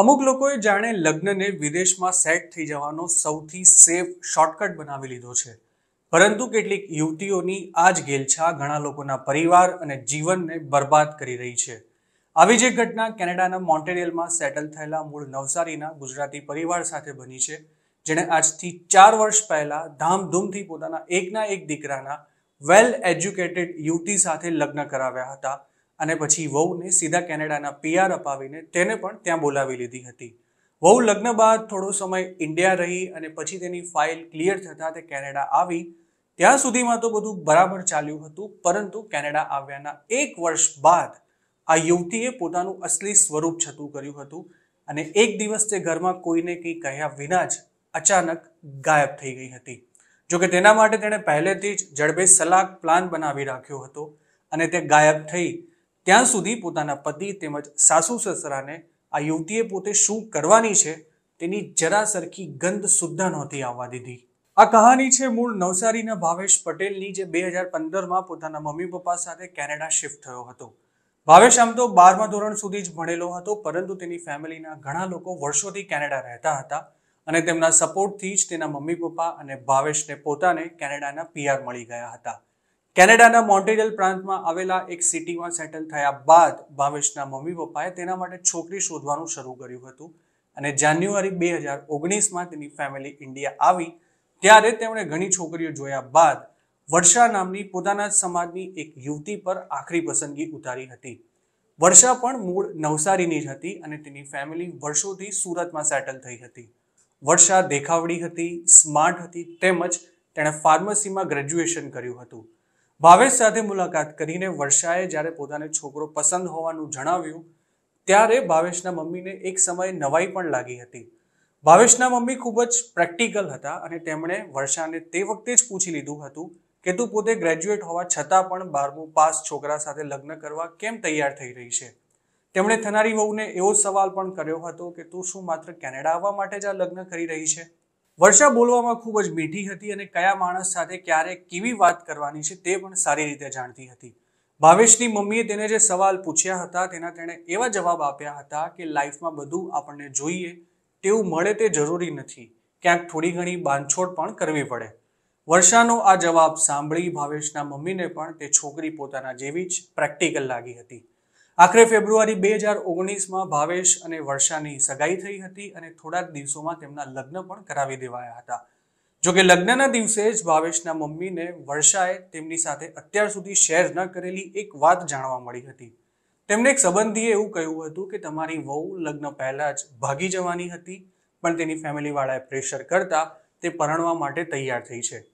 અમુક લોકોએ જાણે લગ્નને વિદેશમાં સેટ થઈ જવાનો સૌથી સેફ શોર્ટકટ બનાવી લીધો છે પરંતુ કેટલીક યુવતીઓની આ જ ગેલછા ઘણા લોકોના પરિવાર અને જીવનને બરબાદ કરી રહી છે આવી જ એક ઘટના કેનેડાના મોન્ટેરિયલમાં સેટલ થયેલા મૂળ નવસારીના ગુજરાતી પરિવાર સાથે બની છે જેણે આજથી ચાર વર્ષ પહેલાં ધામધૂમથી પોતાના એકના એક દીકરાના વેલ એજ્યુકેટેડ યુવતી સાથે લગ્ન કરાવ્યા હતા અને પછી વહુને સીધા કેનેડાના પીઆર અપાવીને તેને પણ ત્યાં બોલાવી લીધી હતી વહુ લગ્ન બાદ થોડો સમય ઇન્ડિયા રહી અને પછી તેની ફાઇલ ક્લિયર થતાં તે કેનેડા આવી ત્યાં સુધીમાં તો બધું બરાબર ચાલ્યું હતું પરંતુ કેનેડા આવ્યાના એક વર્ષ બાદ આ યુવતીએ પોતાનું અસલી સ્વરૂપ છતું કર્યું હતું અને એક દિવસ તે ઘરમાં કોઈને કંઈ કહ્યા વિના જ અચાનક ગાયબ થઈ ગઈ હતી જો કે તેના માટે તેણે પહેલેથી જ જડબે સલાક પ્લાન બનાવી રાખ્યો હતો અને તે ગાયબ થઈ ત્યાં સુધી પોતાના પતિ તેમજ સાસુ સસરાને આ યુવતીએ પોતે શું કરવાની છે તેની જરા સરખી ગંધ સુદ્ધા નહોતી આવવા દીધી આ કહાની છે મૂળ નવસારીના ભાવેશ પટેલની જે બે હજાર પંદરમાં પોતાના મમ્મી પપ્પા સાથે કેનેડા શિફ્ટ થયો હતો ભાવેશ આમ તો બારમા ધોરણ સુધી જ ભણેલો હતો પરંતુ તેની ફેમિલીના ઘણા લોકો વર્ષોથી કેનેડા રહેતા હતા અને તેમના સપોર્ટથી જ તેના મમ્મી પપ્પા અને ભાવેશને પોતાને કેનેડાના પીઆર મળી ગયા હતા કેનેડાના મોન્ટ્રીયલ પ્રાંતમાં આવેલા એક સિટીમાં સેટલ થયા બાદ ભાવેશના મમ્મી પપ્પાએ તેના માટે છોકરી શોધવાનું શરૂ કર્યું હતું અને જાન્યુઆરી બે હજાર ઓગણીસમાં તેની ફેમિલી ઇન્ડિયા આવી ત્યારે તેમણે ઘણી છોકરીઓ જોયા બાદ વર્ષા નામની પોતાના જ સમાજની એક યુવતી પર આખરી પસંદગી ઉતારી હતી વર્ષા પણ મૂળ નવસારીની જ હતી અને તેની ફેમિલી વર્ષોથી સુરતમાં સેટલ થઈ હતી વર્ષા દેખાવડી હતી સ્માર્ટ હતી તેમજ તેણે ફાર્મસીમાં ગ્રેજ્યુએશન કર્યું હતું ભાવેશ સાથે મુલાકાત કરીને વર્ષાએ જ્યારે પોતાને છોકરો પસંદ હોવાનું જણાવ્યું ત્યારે ભાવેશના મમ્મીને એક સમયે નવાઈ પણ લાગી હતી ભાવેશના મમ્મી ખૂબ જ પ્રેક્ટિકલ હતા અને તેમણે વર્ષાને તે વખતે જ પૂછી લીધું હતું કે તું પોતે ગ્રેજ્યુએટ હોવા છતાં પણ બારમું પાસ છોકરા સાથે લગ્ન કરવા કેમ તૈયાર થઈ રહી છે તેમણે થનારી વહુને એવો સવાલ પણ કર્યો હતો કે તું શું માત્ર કેનેડા આવવા માટે જ આ લગ્ન કરી રહી છે વર્ષા બોલવામાં ખૂબ જ મીઠી હતી અને કયા માણસ સાથે ક્યારે કેવી વાત કરવાની છે તે પણ સારી રીતે જાણતી હતી ભાવેશની મમ્મીએ તેને જે સવાલ પૂછ્યા હતા તેના તેણે એવા જવાબ આપ્યા હતા કે લાઈફમાં બધું આપણને જોઈએ તેવું મળે તે જરૂરી નથી ક્યાંક થોડી ઘણી બાંધછોડ પણ કરવી પડે વર્ષાનો આ જવાબ સાંભળી ભાવેશના મમ્મીને પણ તે છોકરી પોતાના જેવી જ પ્રેક્ટિકલ લાગી હતી આખરે ફેબ્રુઆરી બે હજાર ઓગણીસમાં ભાવેશ અને વર્ષાની સગાઈ થઈ હતી અને થોડાક દિવસોમાં તેમના લગ્ન પણ કરાવી દેવાયા હતા જોકે લગ્નના દિવસે જ ભાવેશના મમ્મીને વર્ષાએ તેમની સાથે અત્યાર સુધી શેર ન કરેલી એક વાત જાણવા મળી હતી તેમને એક સંબંધીએ એવું કહ્યું હતું કે તમારી વહુ લગ્ન પહેલાં જ ભાગી જવાની હતી પણ તેની ફેમિલીવાળાએ પ્રેશર કરતા તે પરણવા માટે તૈયાર થઈ છે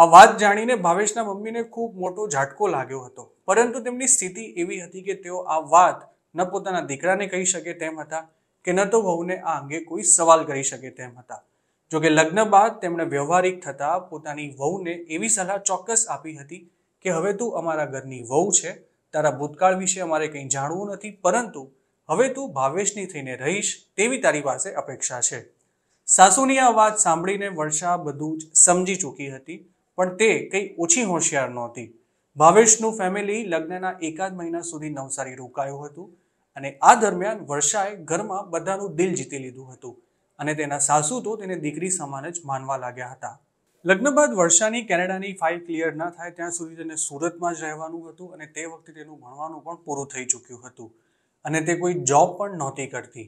આ વાત જાણીને ભાવેશના મમ્મીને ખૂબ મોટો ઝાટકો લાગ્યો હતો પરંતુ તેમની સ્થિતિ એવી હતી કે તેઓ આ વાત ન પોતાના દીકરાને કહી શકે તેમ હતા કે ન તો વહુને આ અંગે કોઈ સવાલ કરી શકે તેમ હતા જો કે લગ્ન બાદ તેમણે વ્યવહારિક થતાં પોતાની વહુને એવી સલાહ ચોક્કસ આપી હતી કે હવે તું અમારા ઘરની વહુ છે તારા ભૂતકાળ વિશે અમારે કંઈ જાણવું નથી પરંતુ હવે તું ભાવેશની થઈને રહીશ તેવી તારી પાસે અપેક્ષા છે સાસુની આ વાત સાંભળીને વર્ષા બધું જ સમજી ચૂકી હતી પણ તે કંઈ ઓછી હોશિયાર નહોતી ભાવેશનું ફેમિલી લગ્નના એકાદ મહિના સુધી નવસારી રોકાયું હતું અને આ દરમિયાન વર્ષાએ ઘરમાં બધાનું દિલ જીતી લીધું હતું અને તેના સાસુ તો તેને દીકરી સમાન જ માનવા લાગ્યા હતા લગ્ન બાદ વર્ષાની કેનેડાની ફાઇલ ક્લિયર ના થાય ત્યાં સુધી તેને સુરતમાં જ રહેવાનું હતું અને તે વખતે તેનું ભણવાનું પણ પૂરું થઈ ચૂક્યું હતું અને તે કોઈ જોબ પણ નહોતી કરતી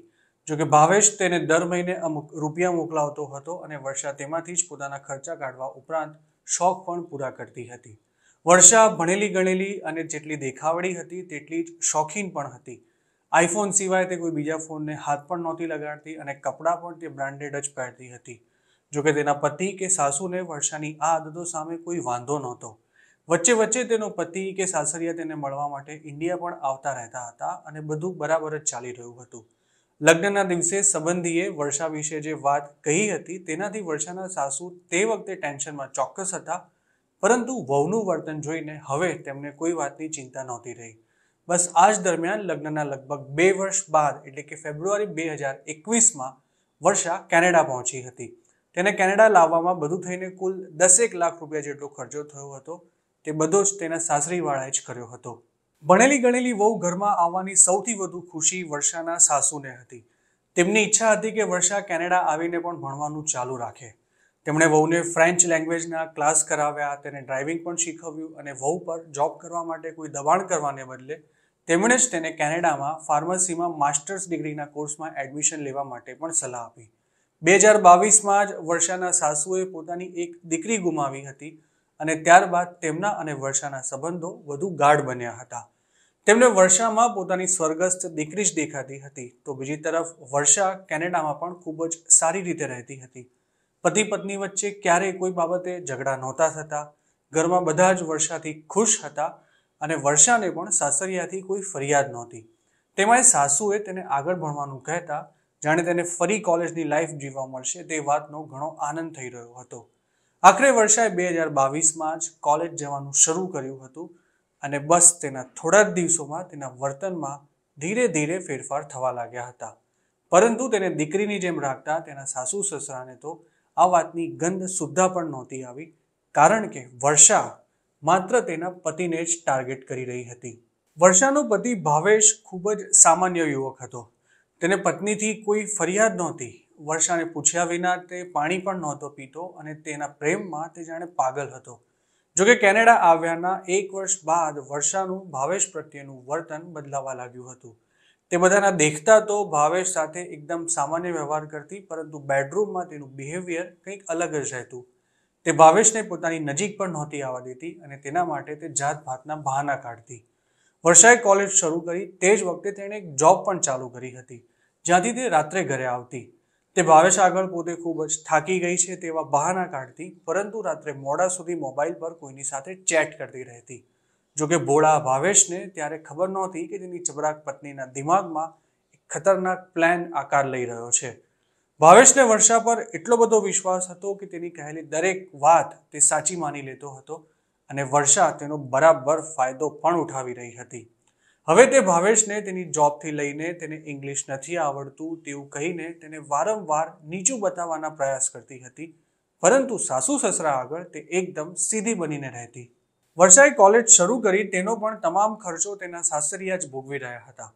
જોકે ભાવેશ તેને દર મહિને અમુક રૂપિયા મોકલાવતો હતો અને વર્ષા તેમાંથી જ પોતાના ખર્ચા કાઢવા ઉપરાંત શોખ પણ પૂરા કરતી હતી વર્ષા ભણેલી ગણેલી અને જેટલી દેખાવડી હતી તેટલી જ શોખીન પણ હતી આઈફોન સિવાય તે કોઈ બીજા ફોનને હાથ પણ નહોતી લગાડતી અને કપડાં પણ તે બ્રાન્ડેડ જ પહેરતી હતી જોકે તેના પતિ કે સાસુને વર્ષાની આ આદતો સામે કોઈ વાંધો નહોતો વચ્ચે વચ્ચે તેનો પતિ કે સાસરિયા તેને મળવા માટે ઇન્ડિયા પણ આવતા રહેતા હતા અને બધું બરાબર જ ચાલી રહ્યું હતું લગ્નના દિવસે સંબંધીએ વર્ષા વિશે જે વાત કહી હતી તેનાથી વર્ષાના સાસુ તે વખતે ટેન્શનમાં ચોક્કસ હતા પરંતુ વહુનું વર્તન જોઈને હવે તેમને કોઈ વાતની ચિંતા નહોતી રહી બસ આ જ દરમિયાન લગ્નના લગભગ બે વર્ષ બાદ એટલે કે ફેબ્રુઆરી બે હજાર એકવીસમાં વર્ષા કેનેડા પહોંચી હતી તેને કેનેડા લાવવામાં બધું થઈને કુલ દસેક લાખ રૂપિયા જેટલો ખર્ચો થયો હતો તે બધો જ તેના સાસરીવાળાએ જ કર્યો હતો ભણેલી ગણેલી વહુ ઘરમાં આવવાની સૌથી વધુ ખુશી વર્ષાના સાસુને હતી તેમની ઈચ્છા હતી કે વર્ષા કેનેડા આવીને પણ ભણવાનું ચાલુ રાખે તેમણે વહુને ફ્રેન્ચ લેંગ્વેજના ક્લાસ કરાવ્યા તેને ડ્રાઇવિંગ પણ શીખવ્યું અને વહુ પર જોબ કરવા માટે કોઈ દબાણ કરવાને બદલે તેમણે જ તેને કેનેડામાં ફાર્મસીમાં માસ્ટર્સ ડિગ્રીના કોર્સમાં એડમિશન લેવા માટે પણ સલાહ આપી બે હજાર બાવીસમાં જ વર્ષાના સાસુએ પોતાની એક દીકરી ગુમાવી હતી અને ત્યારબાદ તેમના અને વર્ષાના સંબંધો વધુ ગાઢ બન્યા હતા તેમને વર્ષામાં પોતાની સ્વર્ગસ્થ દીકરી જ દેખાતી હતી તો બીજી તરફ વર્ષા કેનેડામાં પણ ખૂબ જ સારી રીતે રહેતી હતી પતિ પત્ની વચ્ચે ક્યારેય કોઈ બાબતે ઝઘડા નહોતા થતા ઘરમાં બધા જ વર્ષાથી ખુશ હતા અને વર્ષાને પણ સાસરિયાથી કોઈ ફરિયાદ નહોતી તેમાંય સાસુએ તેને આગળ ભણવાનું કહેતા જાણે તેને ફરી કોલેજની લાઈફ જીવવા મળશે તે વાતનો ઘણો આનંદ થઈ રહ્યો હતો આખરે વર્ષાએ બે હજાર બાવીસમાં જ કોલેજ જવાનું શરૂ કર્યું હતું અને બસ તેના થોડા જ દિવસોમાં તેના વર્તનમાં ધીરે ધીરે ફેરફાર થવા લાગ્યા હતા પરંતુ તેને દીકરીની જેમ રાખતા તેના સાસુ સસરાને તો આ વાતની ગંધ સુદ્ધા પણ નહોતી આવી કારણ કે વર્ષા માત્ર તેના પતિને જ ટાર્ગેટ કરી રહી હતી વર્ષાનો પતિ ભાવેશ ખૂબ જ સામાન્ય યુવક હતો તેને પત્નીથી કોઈ ફરિયાદ નહોતી વર્ષાને પૂછ્યા વિના તે પાણી પણ નહોતો પીતો અને તેના પ્રેમમાં તે જાણે પાગલ હતો જોકે કેનેડા આવ્યાના એક વર્ષ બાદ વર્ષાનું ભાવેશ પ્રત્યેનું વર્તન બદલાવા લાગ્યું હતું તે બધાના દેખતા તો ભાવેશ સાથે એકદમ સામાન્ય વ્યવહાર કરતી પરંતુ બેડરૂમમાં તેનું બિહેવિયર કંઈક અલગ જ રહેતું તે ભાવેશને પોતાની નજીક પણ નહોતી આવવા દેતી અને તેના માટે તે જાત ભાતના બહાના કાઢતી વર્ષાએ કોલેજ શરૂ કરી તે જ વખતે તેણે એક જોબ પણ ચાલુ કરી હતી જ્યાંથી તે રાત્રે ઘરે આવતી તે ભાવેશ આગળ પોતે ખૂબ જ થાકી ગઈ છે તેવા બહાના કાઢતી પરંતુ રાત્રે મોડા સુધી મોબાઈલ પર કોઈની સાથે ચેટ કરતી રહેતી જોકે ભોળા ભાવેશને ત્યારે ખબર નહોતી કે તેની ચબરાક પત્નીના દિમાગમાં એક ખતરનાક પ્લાન આકાર લઈ રહ્યો છે ભાવેશને વર્ષા પર એટલો બધો વિશ્વાસ હતો કે તેની કહેલી દરેક વાત તે સાચી માની લેતો હતો અને વર્ષા તેનો બરાબર ફાયદો પણ ઉઠાવી રહી હતી હવે તે ભાવેશને તેની જોબથી લઈને તેને ઇંગ્લિશ નથી આવડતું તેવું કહીને તેને વારંવાર નીચું બતાવવાના પ્રયાસ કરતી હતી પરંતુ સાસુ સસરા આગળ તે એકદમ સીધી બનીને રહેતી વર્ષાએ કોલેજ શરૂ કરી તેનો પણ તમામ ખર્ચો તેના સાસરિયા જ ભોગવી રહ્યા હતા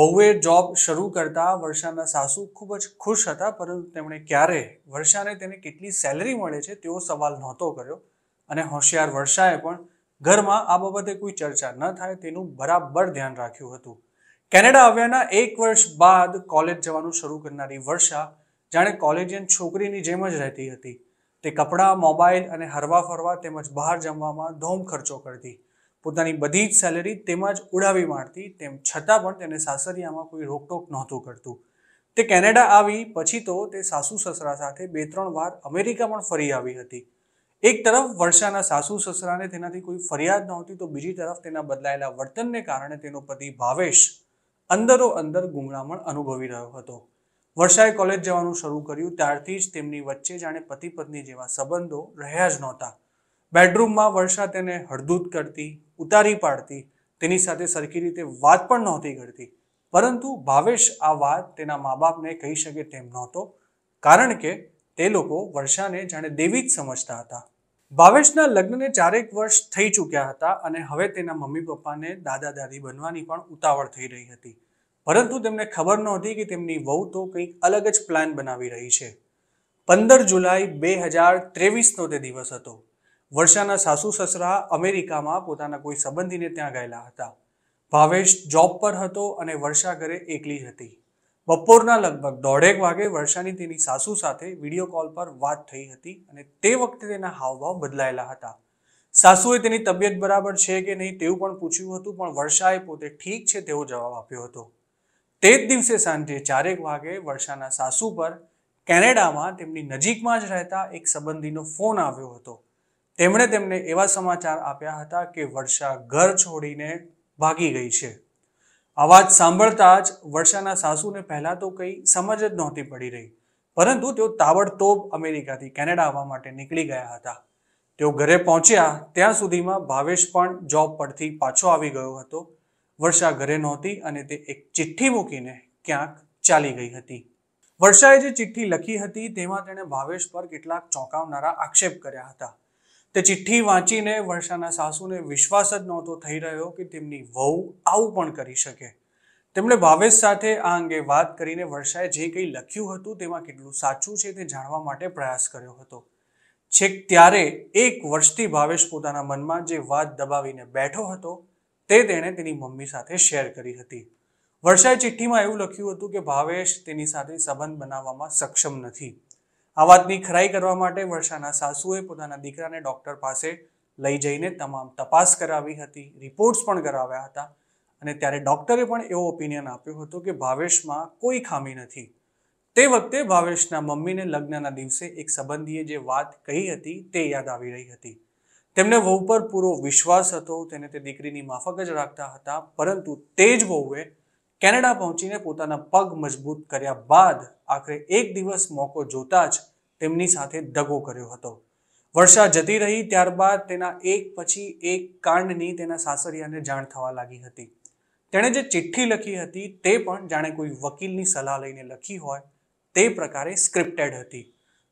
વહુએ જોબ શરૂ કરતા વર્ષાના સાસુ ખૂબ જ ખુશ હતા પરંતુ તેમણે ક્યારે વર્ષાને તેને કેટલી સેલરી મળે છે તેવો સવાલ નહોતો કર્યો અને હોશિયાર વર્ષાએ પણ ઘરમાં આ બાબતે કોઈ ચર્ચા ન થાય તેનું બરાબર ધ્યાન રાખ્યું હતું કેનેડા આવ્યાના એક વર્ષ બાદ કોલેજ જવાનું શરૂ કરનારી વર્ષા જાણે કોલેજિયન છોકરીની જેમ જ રહેતી હતી તે કપડાં મોબાઈલ અને હરવા ફરવા તેમજ બહાર જમવામાં ધોમ ખર્ચો કરતી પોતાની બધી જ સેલેરી તેમાં જ ઉડાવી મારતી તેમ છતાં પણ તેને સાસરિયામાં કોઈ રોકટોક નહોતું કરતું તે કેનેડા આવી પછી તો તે સાસુ સસરા સાથે બે ત્રણ વાર અમેરિકા પણ ફરી આવી હતી એક તરફ વર્ષાના સાસુ સસરાને તેનાથી કોઈ ફરિયાદ નહોતી તો બીજી તરફ તેના બદલાયેલા વર્તનને કારણે તેનો પતિ ભાવેશ અંદરો અંદર ગુંગળામણ અનુભવી રહ્યો હતો વર્ષાએ કોલેજ જવાનું શરૂ કર્યું ત્યારથી જ તેમની વચ્ચે જાણે પતિ પત્ની જેવા સંબંધો રહ્યા જ નહોતા બેડરૂમમાં વર્ષા તેને હળદૂત કરતી ઉતારી પાડતી તેની સાથે સરખી રીતે વાત પણ નહોતી કરતી પરંતુ ભાવેશ આ વાત તેના મા બાપને કહી શકે તેમ નહોતો કારણ કે તે લોકો વર્ષાને જાણે દેવી જ સમજતા હતા ભાવેશના લગ્નને ચારેક વર્ષ થઈ ચૂક્યા હતા અને હવે તેના મમ્મી પપ્પાને દાદા દાદી બનવાની પણ ઉતાવળ થઈ રહી હતી પરંતુ તેમને ખબર નહોતી કે તેમની વહુ તો કંઈક અલગ જ પ્લાન બનાવી રહી છે પંદર જુલાઈ બે હજાર ત્રેવીસનો તે દિવસ હતો વર્ષાના સાસુ સસરા અમેરિકામાં પોતાના કોઈ સંબંધીને ત્યાં ગયેલા હતા ભાવેશ જોબ પર હતો અને વર્ષા ઘરે એકલી હતી બપોરના લગભગ દોઢેક વાગે વર્ષાની તેની સાસુ સાથે વિડીયો કોલ પર વાત થઈ હતી અને તે વખતે તેના હાવભાવ બદલાયેલા હતા સાસુએ તેની તબિયત બરાબર છે કે નહીં તેવું પણ પૂછ્યું હતું પણ વર્ષાએ પોતે ઠીક છે તેવો જવાબ આપ્યો હતો તે જ દિવસે સાંજે ચારેક વાગે વર્ષાના સાસુ પર કેનેડામાં તેમની નજીકમાં જ રહેતા એક સંબંધીનો ફોન આવ્યો હતો તેમણે તેમને એવા સમાચાર આપ્યા હતા કે વર્ષા ઘર છોડીને ભાગી ગઈ છે અવાજ સાંભળતા જ વર્ષાના સાસુને પહેલાં તો કંઈ સમજ જ નહોતી પડી રહી પરંતુ તેઓ તાવડતોબ અમેરિકાથી કેનેડા આવવા માટે નીકળી ગયા હતા તેઓ ઘરે પહોંચ્યા ત્યાં સુધીમાં ભાવેશ પણ જોબ પરથી પાછો આવી ગયો હતો વર્ષા ઘરે નહોતી અને તે એક ચિઠ્ઠી મૂકીને ક્યાંક ચાલી ગઈ હતી વર્ષાએ જે ચિઠ્ઠી લખી હતી તેમાં તેણે ભાવેશ પર કેટલાક ચોંકાવનારા આક્ષેપ કર્યા હતા તે ચિઠ્ઠી વાંચીને વર્ષાના સાસુને વિશ્વાસ જ નહોતો થઈ રહ્યો કે તેમની વહુ આવું પણ કરી શકે તેમણે ભાવેશ સાથે આ અંગે વાત કરીને વર્ષાએ જે કંઈ લખ્યું હતું તેમાં કેટલું સાચું છે તે જાણવા માટે પ્રયાસ કર્યો હતો છેક ત્યારે એક વર્ષથી ભાવેશ પોતાના મનમાં જે વાત દબાવીને બેઠો હતો તે તેણે તેની મમ્મી સાથે શેર કરી હતી વર્ષાએ ચિઠ્ઠીમાં એવું લખ્યું હતું કે ભાવેશ તેની સાથે સંબંધ બનાવવામાં સક્ષમ નથી આ વાતની ખરાઈ કરવા માટે વર્ષાના સાસુએ પોતાના દીકરાને ડૉક્ટર પાસે લઈ જઈને તમામ તપાસ કરાવી હતી રિપોર્ટ્સ પણ કરાવ્યા હતા અને ત્યારે ડૉક્ટરે પણ એવો ઓપિનિયન આપ્યો હતો કે ભાવેશમાં કોઈ ખામી નથી તે વખતે ભાવેશના મમ્મીને લગ્નના દિવસે એક સંબંધીએ જે વાત કહી હતી તે યાદ આવી રહી હતી તેમને વહુ પર પૂરો વિશ્વાસ હતો તેને તે દીકરીની માફક જ રાખતા હતા પરંતુ તે જ વહુએ કેનેડા પહોંચીને પોતાના પગ મજબૂત કર્યા બાદ આખરે એક દિવસ મોકો જોતા જ તેમની સાથે દગો કર્યો હતો વર્ષા જતી રહી ત્યારબાદ તેના એક પછી એક કાંડની તેના સાસરિયાને જાણ થવા લાગી હતી તેણે જે ચિઠ્ઠી લખી હતી તે પણ જાણે કોઈ વકીલની સલાહ લઈને લખી હોય તે પ્રકારે સ્ક્રિપ્ટેડ હતી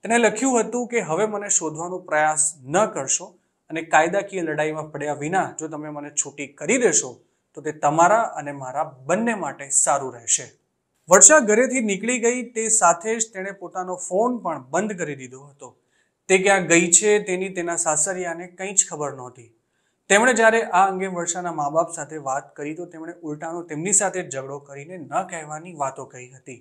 તેણે લખ્યું હતું કે હવે મને શોધવાનો પ્રયાસ ન કરશો અને કાયદાકીય લડાઈમાં પડ્યા વિના જો તમે મને છૂટી કરી દેશો તો તે તમારા અને મારા બંને માટે સારું રહેશે વર્ષા ઘરેથી નીકળી ગઈ તે સાથે જ તેણે પોતાનો ફોન પણ બંધ કરી દીધો હતો તે ક્યાં ગઈ છે તેની તેના સાસરિયાને કંઈ જ ખબર નહોતી તેમણે જ્યારે આ અંગે વર્ષાના મા બાપ સાથે વાત કરી તો તેમણે ઉલટાનો તેમની સાથે ઝઘડો કરીને ન કહેવાની વાતો કહી હતી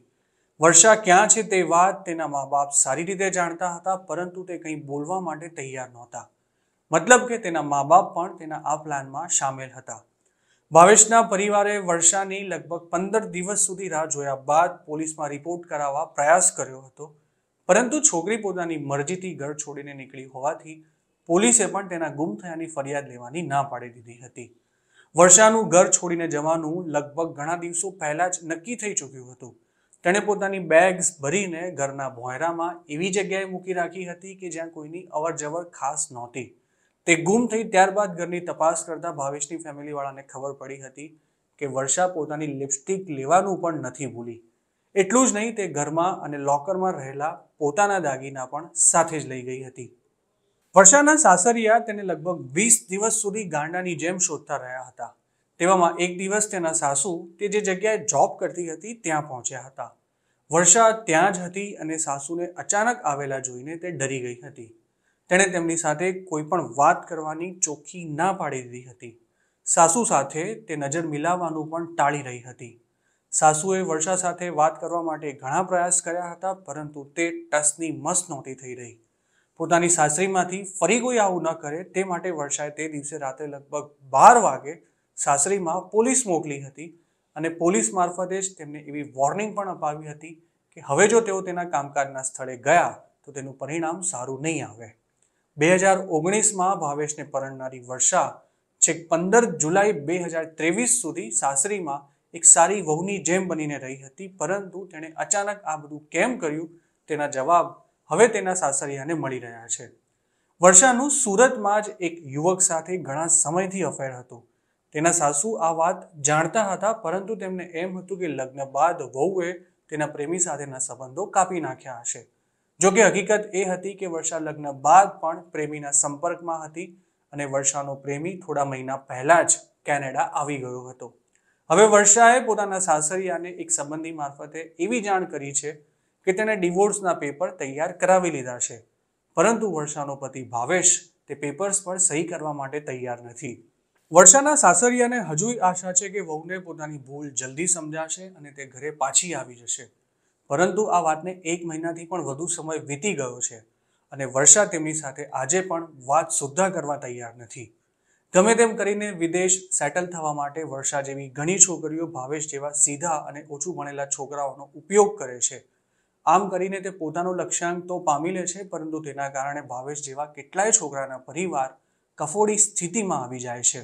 વર્ષા ક્યાં છે તે વાત તેના મા બાપ સારી રીતે જાણતા હતા પરંતુ તે કંઈ બોલવા માટે તૈયાર નહોતા મતલબ કે તેના મા બાપ પણ તેના આ પ્લાનમાં સામેલ હતા ભાવેશના પરિવારે વર્ષાની લગભગ પંદર દિવસ સુધી રાહ જોયા બાદ પોલીસમાં રિપોર્ટ કરાવવા પ્રયાસ કર્યો હતો પરંતુ છોકરી પોતાની મરજીથી ઘર છોડીને નીકળી હોવાથી પોલીસે પણ તેના ગુમ થયાની ફરિયાદ લેવાની ના પાડી દીધી હતી વર્ષાનું ઘર છોડીને જવાનું લગભગ ઘણા દિવસો પહેલાં જ નક્કી થઈ ચૂક્યું હતું તેણે પોતાની બેગ્સ ભરીને ઘરના ભોયરામાં એવી જગ્યાએ મૂકી રાખી હતી કે જ્યાં કોઈની અવર જવર ખાસ નહોતી તે ગુમ થઈ ત્યારબાદ ઘરની તપાસ કરતા ભાવેશની ફેમિલીવાળાને ખબર પડી હતી કે વર્ષા પોતાની લિપસ્ટિક લેવાનું પણ નથી ભૂલી એટલું જ નહીં તે ઘરમાં અને લોકરમાં રહેલા પોતાના દાગીના પણ સાથે જ લઈ ગઈ હતી વર્ષાના સાસરિયા તેને લગભગ વીસ દિવસ સુધી ગાંડાની જેમ શોધતા રહ્યા હતા તેવામાં એક દિવસ તેના સાસુ તે જે જગ્યાએ જોબ કરતી હતી ત્યાં પહોંચ્યા હતા વર્ષા ત્યાં જ હતી અને સાસુને અચાનક આવેલા જોઈને તે ડરી ગઈ હતી તેણે તેમની સાથે કોઈ પણ વાત કરવાની ચોખ્ખી ના પાડી દીધી હતી સાસુ સાથે તે નજર મિલાવવાનું પણ ટાળી રહી હતી સાસુએ વર્ષા સાથે વાત કરવા માટે ઘણા પ્રયાસ કર્યા હતા પરંતુ તે ટસની મસ નહોતી થઈ રહી પોતાની સાસરીમાંથી ફરી કોઈ આવું ન કરે તે માટે વર્ષાએ તે દિવસે રાત્રે લગભગ બાર વાગે સાસરીમાં પોલીસ મોકલી હતી અને પોલીસ મારફતે જ તેમને એવી વોર્નિંગ પણ અપાવી હતી કે હવે જો તેઓ તેના કામકાજના સ્થળે ગયા તો તેનું પરિણામ સારું નહીં આવે બે હજાર ઓગણીસમાં ભાવેશને પરણનારી વર્ષા છેક પંદર જુલાઈ બે હજાર ત્રેવીસ સુધી સાસરીમાં એક સારી વહુની જેમ બનીને રહી હતી પરંતુ તેણે અચાનક આ બધું કેમ કર્યું તેના જવાબ હવે તેના સાસરિયાને મળી રહ્યા છે વર્ષાનું સુરતમાં જ એક યુવક સાથે ઘણા સમયથી અફેર હતું તેના સાસુ આ વાત જાણતા હતા પરંતુ તેમને એમ હતું કે લગ્ન બાદ વહુએ તેના પ્રેમી સાથેના સંબંધો કાપી નાખ્યા હશે જોકે હકીકત એ હતી કે વર્ષા લગ્ન બાદ પણ પ્રેમીના સંપર્કમાં હતી અને વર્ષાનો પ્રેમી થોડા મહિના પહેલા જ કેનેડા આવી ગયો હતો હવે વર્ષાએ પોતાના સાસરિયાને એક સંબંધી મારફતે એવી જાણ કરી છે કે તેણે ડિવોર્સના પેપર તૈયાર કરાવી લીધા છે પરંતુ વર્ષાનો પતિ ભાવેશ તે પેપર્સ પણ સહી કરવા માટે તૈયાર નથી વર્ષાના સાસરિયાને હજુ આશા છે કે વહુને પોતાની ભૂલ જલ્દી સમજાશે અને તે ઘરે પાછી આવી જશે પરંતુ આ વાતને એક મહિનાથી પણ વધુ સમય વીતી ગયો છે અને વર્ષા તેમની સાથે આજે પણ વાત સુદ્ધા કરવા તૈયાર નથી ગમે તેમ કરીને વિદેશ સેટલ થવા માટે વર્ષા જેવી ઘણી છોકરીઓ ભાવેશ જેવા સીધા અને ઓછું ભણેલા છોકરાઓનો ઉપયોગ કરે છે આમ કરીને તે પોતાનો લક્ષ્યાંક તો પામી લે છે પરંતુ તેના કારણે ભાવેશ જેવા કેટલાય છોકરાના પરિવાર કફોડી સ્થિતિમાં આવી જાય છે